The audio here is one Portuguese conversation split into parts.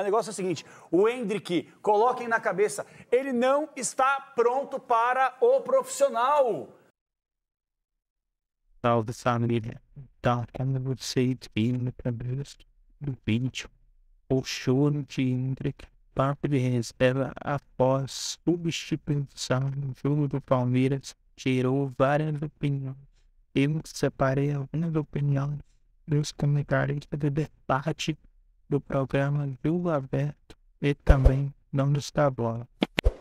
Mas o negócio é o seguinte: o Hendrick, coloquem na cabeça, ele não está pronto para o profissional. Salve, de família, tá quando você para ver o vídeo, o choro de Hendrick parte de reserva após substituição no jogo do Palmeiras gerou várias opiniões. Eu separei algumas opiniões nos comentários do debate do programa Jogo Aberto e também não nos tem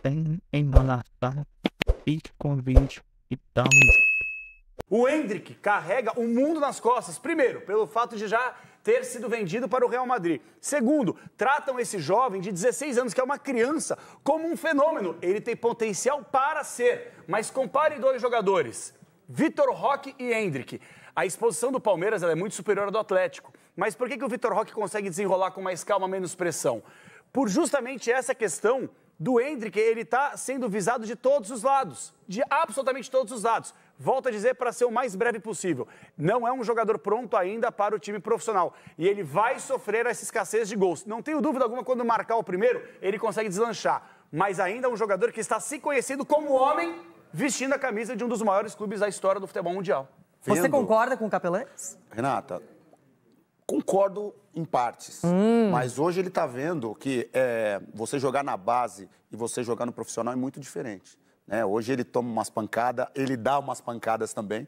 Sem embalaçar, fique com o vídeo e tamo O Hendrick carrega o mundo nas costas, primeiro, pelo fato de já ter sido vendido para o Real Madrid. Segundo, tratam esse jovem de 16 anos, que é uma criança, como um fenômeno. Ele tem potencial para ser, mas compare dois jogadores, Vitor Roque e Hendrick. A exposição do Palmeiras é muito superior à do Atlético. Mas por que, que o Vitor Roque consegue desenrolar com mais calma, menos pressão? Por justamente essa questão do Hendrick, ele está sendo visado de todos os lados, de absolutamente todos os lados. Volto a dizer para ser o mais breve possível. Não é um jogador pronto ainda para o time profissional. E ele vai sofrer essa escassez de gols. Não tenho dúvida alguma, quando marcar o primeiro, ele consegue deslanchar. Mas ainda é um jogador que está se conhecendo como homem, vestindo a camisa de um dos maiores clubes da história do futebol mundial. Você concorda com o Capelães? Renata, Concordo em partes, hum. mas hoje ele está vendo que é, você jogar na base e você jogar no profissional é muito diferente. Né? Hoje ele toma umas pancadas, ele dá umas pancadas também,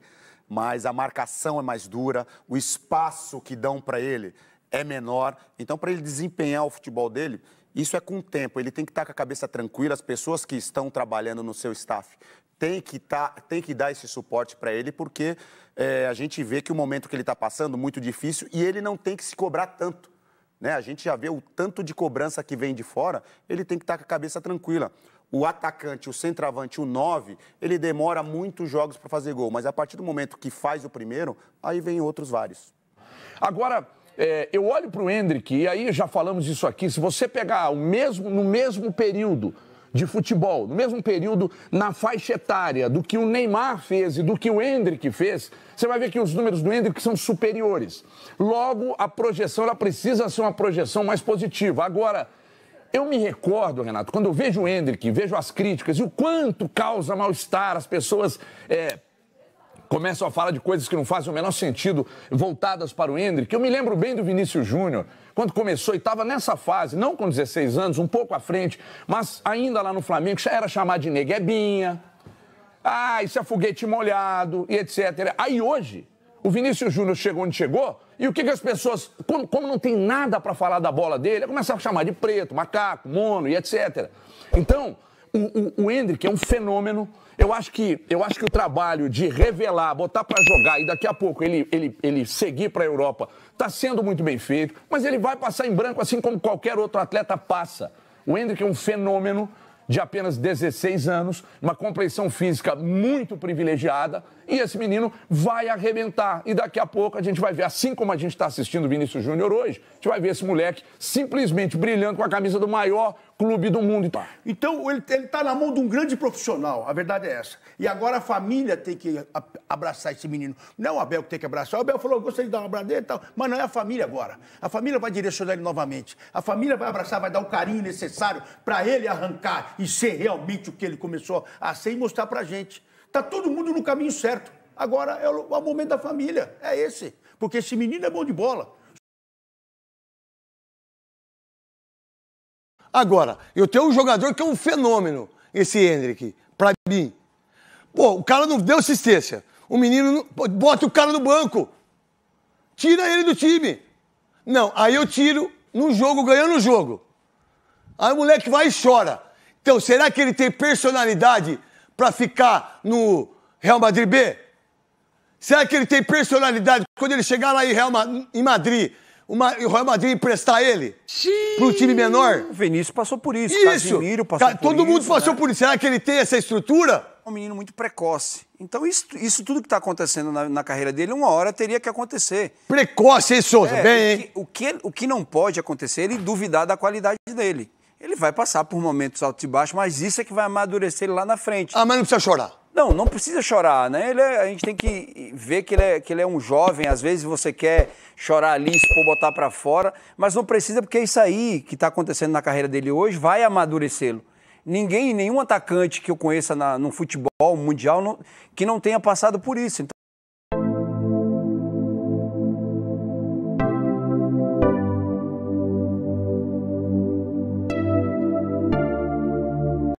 mas a marcação é mais dura, o espaço que dão para ele é menor. Então, para ele desempenhar o futebol dele, isso é com o tempo. Ele tem que estar tá com a cabeça tranquila, as pessoas que estão trabalhando no seu staff tem que, tá, tem que dar esse suporte para ele, porque é, a gente vê que o momento que ele está passando muito difícil e ele não tem que se cobrar tanto. Né? A gente já vê o tanto de cobrança que vem de fora, ele tem que estar tá com a cabeça tranquila. O atacante, o centroavante, o 9, ele demora muitos jogos para fazer gol, mas a partir do momento que faz o primeiro, aí vem outros vários. Agora, é, eu olho para o Hendrick, e aí já falamos isso aqui, se você pegar o mesmo, no mesmo período, de futebol, no mesmo período, na faixa etária do que o Neymar fez e do que o Hendrick fez, você vai ver que os números do Hendrick são superiores. Logo, a projeção ela precisa ser uma projeção mais positiva. Agora, eu me recordo, Renato, quando eu vejo o Hendrick, vejo as críticas e o quanto causa mal-estar, as pessoas é, começam a falar de coisas que não fazem o menor sentido, voltadas para o Hendrick. Eu me lembro bem do Vinícius Júnior, quando começou e estava nessa fase, não com 16 anos, um pouco à frente, mas ainda lá no Flamengo, era chamado de neguebinha. Ah, isso é foguete molhado e etc. Aí hoje, o Vinícius Júnior chegou onde chegou e o que, que as pessoas, como, como não tem nada para falar da bola dele, começam a chamar de preto, macaco, mono e etc. Então, o, o, o Hendrick é um fenômeno eu acho que, eu acho que o trabalho de revelar, botar para jogar e daqui a pouco ele, ele, ele seguir para a Europa está sendo muito bem feito, mas ele vai passar em branco assim como qualquer outro atleta passa. O Hendrick é um fenômeno de apenas 16 anos, uma compreensão física muito privilegiada, e esse menino vai arrebentar. E daqui a pouco a gente vai ver, assim como a gente está assistindo o Vinícius Júnior hoje, a gente vai ver esse moleque simplesmente brilhando com a camisa do maior clube do mundo. Então, então ele está na mão de um grande profissional, a verdade é essa. E agora a família tem que abraçar esse menino. Não é o Abel que tem que abraçar. O Abel falou, gostaria de dar um abraço e tal, mas não é a família agora. A família vai direcionar ele novamente. A família vai abraçar, vai dar o carinho necessário para ele arrancar e ser realmente o que ele começou a ser e mostrar para gente. Está todo mundo no caminho certo. Agora é, é o momento da família, é esse. Porque esse menino é bom de bola. Agora, eu tenho um jogador que é um fenômeno, esse Hendrick, pra mim. Pô, o cara não deu assistência. O menino. Não... Bota o cara no banco. Tira ele do time. Não, aí eu tiro no jogo, ganhando o jogo. Aí o moleque vai e chora. Então, será que ele tem personalidade para ficar no Real Madrid B? Será que ele tem personalidade quando ele chegar lá em, Real Ma em Madrid? uma, o Real Madrid emprestar ele para o time menor? O Vinícius passou por isso, isso. Casimiro passou Ca... por Todo isso. Todo mundo passou né? por isso. Será que ele tem essa estrutura? É um menino muito precoce. Então, isso, isso tudo que está acontecendo na, na, carreira dele, uma hora teria que acontecer. Precoce, hein, Souza? É, Bem, hein? O que, o que, o que não pode acontecer é ele duvidar da qualidade dele. Ele vai passar por momentos altos e baixos, mas isso é que vai amadurecer ele lá na frente. Ah, mas não precisa chorar. Não, não precisa chorar, né? Ele é, a gente tem que ver que ele, é, que ele é um jovem, às vezes você quer chorar ali, expor, botar para fora, mas não precisa porque é isso aí que está acontecendo na carreira dele hoje vai amadurecê-lo. Ninguém, nenhum atacante que eu conheça na, no futebol mundial não, que não tenha passado por isso. Então,